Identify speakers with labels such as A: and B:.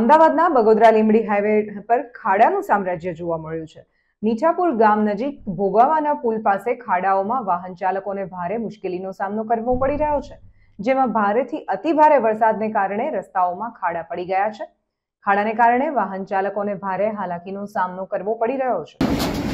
A: અમદાવાદના બગોદરા લીમડી હાઈવે પર ખાડાનું સામ્રાજ્ય જોવા મળ્યું છે મીઠાપુર ગામ નજીક ભોગાવાના પુલ પાસે ખાડાઓમાં વાહન ચાલકોને ભારે મુશ્કેલીનો સામનો કરવો પડી રહ્યો છે જેમાં ભારેથી અતિભારે વરસાદને કારણે રસ્તાઓમાં ખાડા પડી ગયા છે ખાડાને કારણે વાહન ચાલકોને ભારે હાલાકીનો સામનો કરવો પડી રહ્યો છે